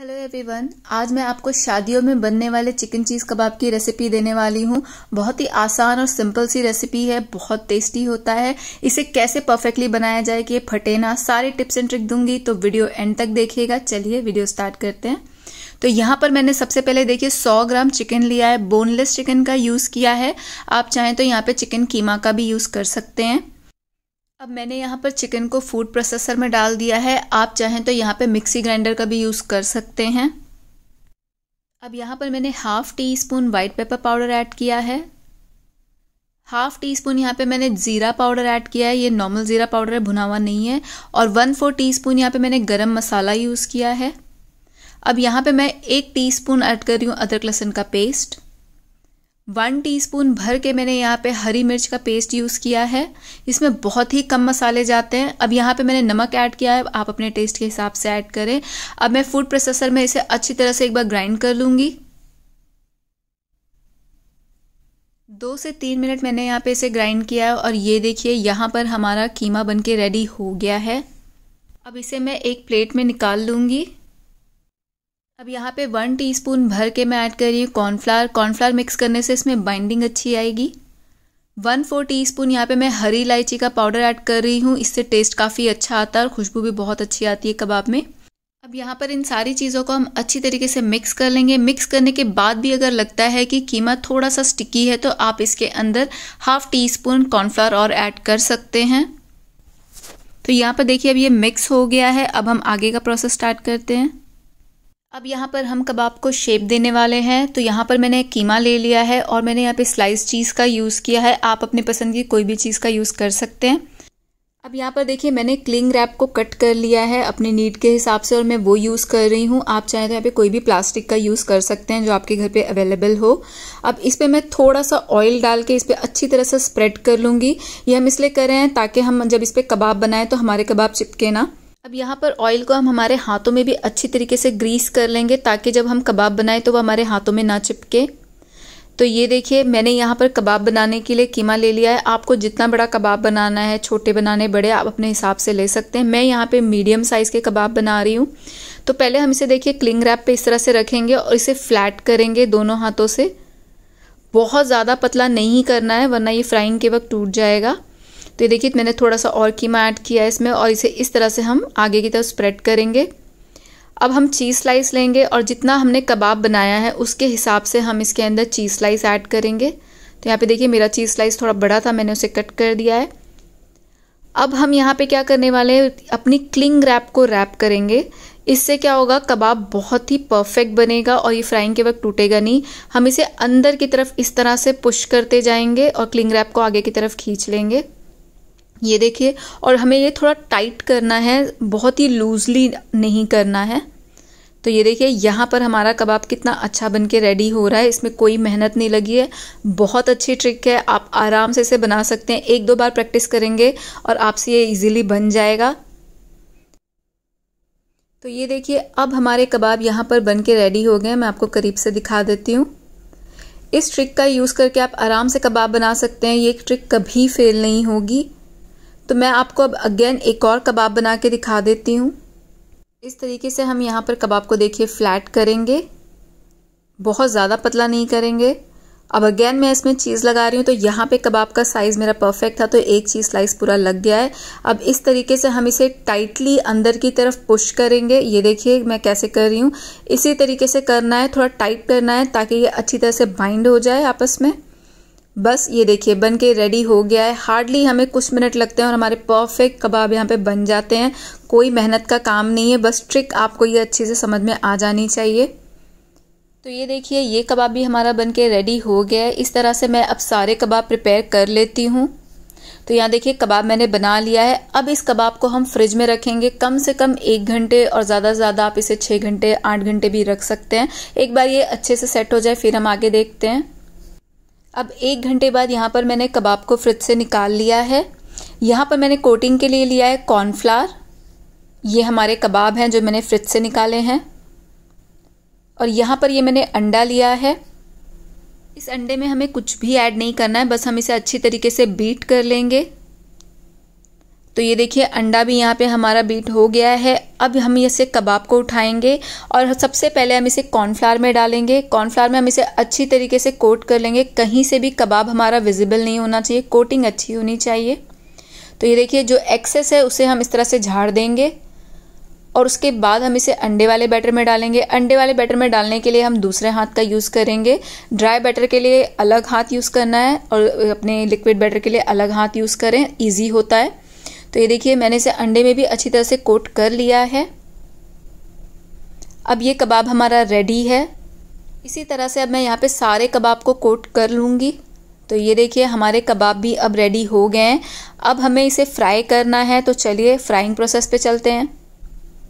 hello everyone आज मैं आपको शादियों में बनने वाले चिकन चीज़ कबाब की रेसिपी देने वाली हूँ बहुत ही आसान और सिंपल सी रेसिपी है बहुत टेस्टी होता है इसे कैसे परफेक्टली बनाया जाए कि ये फटे ना सारे टिप्स एंड ट्रिक दूंगी तो वीडियो एंड तक देखिएगा चलिए वीडियो स्टार्ट करते हैं तो यहाँ पर मैंने सबसे पहले देखिए 100 ग्राम चिकन लिया है बोनलेस चिकन का यूज़ किया है आप चाहें तो यहाँ पे चिकन कीमा का भी यूज़ कर सकते हैं अब मैंने यहाँ पर चिकन को फूड प्रोसेसर में डाल दिया है आप चाहें तो यहाँ पे मिक्सी ग्राइंडर का भी यूज़ कर सकते हैं अब यहाँ पर मैंने half teaspoon white pepper powder add किया है हाफ़ टी स्पून यहाँ पे मैंने ज़ीरा पाउडर ऐड किया है ये नॉर्मल ज़ीरा पाउडर है भुना हुआ नहीं है और वन फोर टी स्पून यहाँ पर मैंने गर्म मसाला यूज़ किया है अब यहाँ पे मैं एक टी स्पून ऐड कर रही हूँ अदरक लहसुन का पेस्ट वन टीस्पून भर के मैंने यहाँ पे हरी मिर्च का पेस्ट यूज़ किया है इसमें बहुत ही कम मसाले जाते हैं अब यहाँ पे मैंने नमक ऐड किया है आप अपने टेस्ट के हिसाब से ऐड करें अब मैं फूड प्रोसेसर में इसे अच्छी तरह से एक बार ग्राइंड कर लूँगी दो से तीन मिनट मैंने यहाँ पे इसे ग्राइंड किया है और ये देखिए यहाँ पर हमारा कीमा बन रेडी हो गया है अब इसे मैं एक प्लेट में निकाल लूँगी अब यहाँ पे वन टीस्पून भर के मैं ऐड कर रही हूँ कॉर्नफ्लावर कॉर्नफ्लावर मिक्स करने से इसमें बाइंडिंग अच्छी आएगी वन फोर टी स्पून यहाँ पर मैं हरी इलायची का पाउडर ऐड कर रही हूँ इससे टेस्ट काफ़ी अच्छा आता है और खुशबू भी बहुत अच्छी आती है कबाब में अब यहाँ पर इन सारी चीज़ों को हम अच्छी तरीके से मिक्स कर लेंगे मिक्स करने के बाद भी अगर लगता है कि कीमा थोड़ा सा स्टिकी है तो आप इसके अंदर हाफ टी स्पून कॉर्नफ्लावर और ऐड कर सकते हैं तो यहाँ पर देखिए अब ये मिक्स हो गया है अब हम आगे का प्रोसेस स्टार्ट करते हैं अब यहाँ पर हम कबाब को शेप देने वाले हैं तो यहाँ पर मैंने कीमा ले लिया है और मैंने यहाँ पे स्लाइस चीज़ का यूज़ किया है आप अपने पसंद की कोई भी चीज़ का यूज़ कर सकते हैं अब यहाँ पर देखिए मैंने क्लिंग रैप को कट कर लिया है अपने नीड के हिसाब से और मैं वो यूज़ कर रही हूँ आप चाहें तो यहाँ पे कोई भी प्लास्टिक का यूज़ कर सकते हैं जो आपके घर पे अवेलेबल हो अब इस पर मैं थोड़ा सा ऑयल डाल के इस पर अच्छी तरह से स्प्रेड कर लूँगी ये हम इसलिए कर रहे हैं ताकि हम जब इस पर कबाब बनाएं तो हमारे कबाब चिपके ना अब यहाँ पर ऑयल को हम हमारे हाथों में भी अच्छी तरीके से ग्रीस कर लेंगे ताकि जब हम कबाब बनाए तो वह हमारे हाथों में ना चिपके तो ये देखिए मैंने यहाँ पर कबाब बनाने के लिए कीमा ले लिया है आपको जितना बड़ा कबाब बनाना है छोटे बनाने बड़े आप अपने हिसाब से ले सकते हैं मैं यहाँ पे मीडियम साइज़ के कबाब बना रही हूँ तो पहले हम इसे देखिए क्लिंग रैप पे इस तरह से रखेंगे और इसे फ्लैट करेंगे दोनों हाथों से बहुत ज़्यादा पतला नहीं करना है वरना ये फ्राइंग के वक्त टूट जाएगा तो ये देखिए मैंने थोड़ा सा और कीमा ऐड किया है इसमें और इसे इस तरह से हम आगे की तरफ स्प्रेड करेंगे अब हम चीज़ स्लाइस लेंगे और जितना हमने कबाब बनाया है उसके हिसाब से हम इसके अंदर चीज़ स्लाइस ऐड करेंगे तो यहाँ पे देखिए मेरा चीज़ स्लाइस थोड़ा बड़ा था मैंने उसे कट कर दिया है अब हम यहाँ पे क्या करने वाले हैं अपनी क्लिंग रैप को रैप करेंगे इससे क्या होगा कबाब बहुत ही परफेक्ट बनेगा और ये फ्राइंग के वक्त टूटेगा नहीं हम इसे अंदर की तरफ इस तरह से पुश करते जाएंगे और क्लिंग रैप को आगे की तरफ खींच लेंगे ये देखिए और हमें ये थोड़ा टाइट करना है बहुत ही लूजली नहीं करना है तो ये देखिए यहाँ पर हमारा कबाब कितना अच्छा बन के रेडी हो रहा है इसमें कोई मेहनत नहीं लगी है बहुत अच्छी ट्रिक है आप आराम से इसे बना सकते हैं एक दो बार प्रैक्टिस करेंगे और आपसे ये इजीली बन जाएगा तो ये देखिए अब हमारे कबाब यहाँ पर बन के रेडी हो गए मैं आपको करीब से दिखा देती हूँ इस ट्रिक का यूज़ करके आप आराम से कबाब बना सकते हैं ये ट्रिक कभी फेल नहीं होगी तो मैं आपको अब अगेन एक और कबाब बना के दिखा देती हूँ इस तरीके से हम यहाँ पर कबाब को देखिए फ्लैट करेंगे बहुत ज़्यादा पतला नहीं करेंगे अब अगेन मैं इसमें चीज़ लगा रही हूँ तो यहाँ पे कबाब का साइज़ मेरा परफेक्ट था तो एक चीज़ स्लाइस पूरा लग गया है अब इस तरीके से हम इसे टाइटली अंदर की तरफ पुश करेंगे ये देखिए मैं कैसे कर रही हूँ इसी तरीके से करना है थोड़ा टाइट करना है ताकि ये अच्छी तरह से बाइंड हो जाए आपस में बस ये देखिए बन के रेडी हो गया है हार्डली हमें कुछ मिनट लगते हैं और हमारे परफेक्ट कबाब यहाँ पे बन जाते हैं कोई मेहनत का काम नहीं है बस ट्रिक आपको ये अच्छे से समझ में आ जानी चाहिए तो ये देखिए ये कबाब भी हमारा बन के रेडी हो गया है इस तरह से मैं अब सारे कबाब प्रिपेयर कर लेती हूँ तो यहाँ देखिए कबाब मैंने बना लिया है अब इस कबाब को हम फ्रिज में रखेंगे कम से कम एक घंटे और ज़्यादा से ज़्यादा आप इसे छः घंटे आठ घंटे भी रख सकते हैं एक बार ये अच्छे से सेट हो जाए फिर हम आगे देखते हैं अब एक घंटे बाद यहाँ पर मैंने कबाब को फ्रिज से निकाल लिया है यहाँ पर मैंने कोटिंग के लिए लिया है कॉर्नफ्लावर ये हमारे कबाब हैं जो मैंने फ्रिज से निकाले हैं और यहाँ पर ये मैंने अंडा लिया है इस अंडे में हमें कुछ भी ऐड नहीं करना है बस हम इसे अच्छी तरीके से बीट कर लेंगे तो ये देखिए अंडा भी यहाँ पे हमारा बीट हो गया है अब हम इसे कबाब को उठाएंगे और सबसे पहले हम इसे कॉर्नफ्लावर में डालेंगे कॉर्नफ्लावर में हम इसे अच्छी तरीके से कोट कर लेंगे कहीं से भी कबाब हमारा विजिबल नहीं होना चाहिए कोटिंग अच्छी होनी चाहिए तो ये देखिए जो एक्सेस है उसे हम इस तरह से झाड़ देंगे और उसके बाद हम इसे अंडे वाले बैटर में डालेंगे अंडे वाले बैटर में डालने के लिए हम दूसरे हाथ का यूज़ करेंगे ड्राई बैटर के लिए अलग हाथ यूज़ करना है और अपने लिक्विड बैटर के लिए अलग हाथ यूज़ करें ईजी होता है तो ये देखिए मैंने इसे अंडे में भी अच्छी तरह से कोट कर लिया है अब ये कबाब हमारा रेडी है इसी तरह से अब मैं यहाँ पे सारे कबाब को कोट कर लूँगी तो ये देखिए हमारे कबाब भी अब रेडी हो गए हैं अब हमें इसे फ्राई करना है तो चलिए फ्राइंग प्रोसेस पे चलते हैं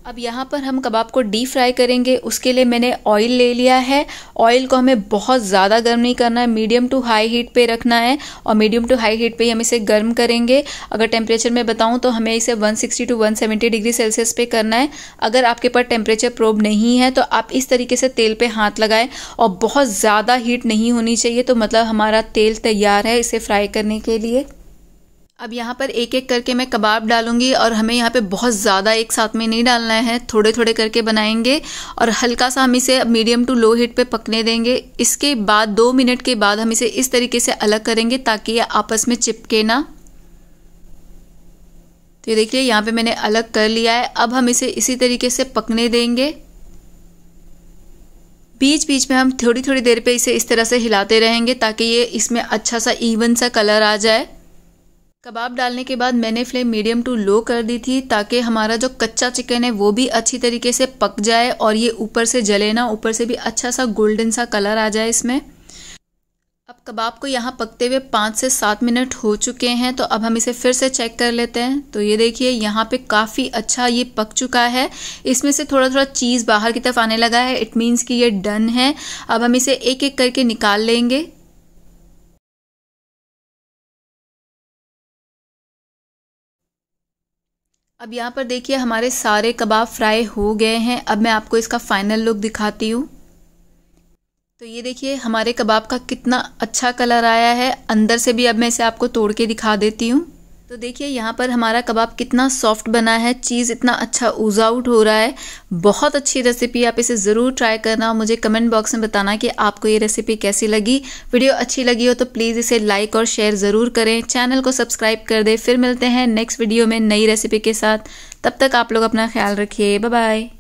अब यहाँ पर हम कबाब को डीप फ्राई करेंगे उसके लिए मैंने ऑयल ले लिया है ऑयल को हमें बहुत ज़्यादा गर्म नहीं करना है मीडियम टू हाई हीट पे रखना है और मीडियम टू हाई हीट पे ही हम इसे गर्म करेंगे अगर टेम्परेचर में बताऊँ तो हमें इसे 160 टू 170 डिग्री सेल्सियस पे करना है अगर आपके पास टेम्परेचर प्रोब नहीं है तो आप इस तरीके से तेल पर हाथ लगाएं और बहुत ज़्यादा हीट नहीं होनी चाहिए तो मतलब हमारा तेल तैयार है इसे फ्राई करने के लिए अब यहाँ पर एक एक करके मैं कबाब डालूंगी और हमें यहाँ पे बहुत ज़्यादा एक साथ में नहीं डालना है थोड़े थोड़े करके बनाएंगे और हल्का सा हम इसे मीडियम टू लो हीट पे पकने देंगे इसके बाद दो मिनट के बाद हम इसे इस तरीके से अलग करेंगे ताकि ये आपस में चिपके ना तो ये देखिए यहाँ पे मैंने अलग कर लिया है अब हम इसे इसी तरीके से पकने देंगे बीच बीच में हम थोड़ी थोड़ी देर पे इसे इस तरह से हिलाते रहेंगे ताकि ये इसमें अच्छा सा इवन सा कलर आ जाए कबाब डालने के बाद मैंने फ्लेम मीडियम टू लो कर दी थी ताकि हमारा जो कच्चा चिकन है वो भी अच्छी तरीके से पक जाए और ये ऊपर से जले ना ऊपर से भी अच्छा सा गोल्डन सा कलर आ जाए इसमें अब कबाब को यहाँ पकते हुए पाँच से सात मिनट हो चुके हैं तो अब हम इसे फिर से चेक कर लेते हैं तो ये देखिए यहाँ पे काफ़ी अच्छा ये पक चुका है इसमें से थोड़ा थोड़ा चीज़ बाहर की तरफ आने लगा है इट मीन्स कि ये डन है अब हम इसे एक एक करके निकाल लेंगे अब यहाँ पर देखिए हमारे सारे कबाब फ्राई हो गए हैं अब मैं आपको इसका फाइनल लुक दिखाती हूँ तो ये देखिए हमारे कबाब का कितना अच्छा कलर आया है अंदर से भी अब मैं इसे आपको तोड़ के दिखा देती हूँ तो देखिए यहाँ पर हमारा कबाब कितना सॉफ्ट बना है चीज़ इतना अच्छा ऊज आउट हो रहा है बहुत अच्छी रेसिपी आप इसे ज़रूर ट्राई करना और मुझे कमेंट बॉक्स में बताना कि आपको ये रेसिपी कैसी लगी वीडियो अच्छी लगी हो तो प्लीज़ इसे लाइक और शेयर ज़रूर करें चैनल को सब्सक्राइब कर दें फिर मिलते हैं नेक्स्ट वीडियो में नई रेसिपी के साथ तब तक आप लोग अपना ख्याल रखिए बाय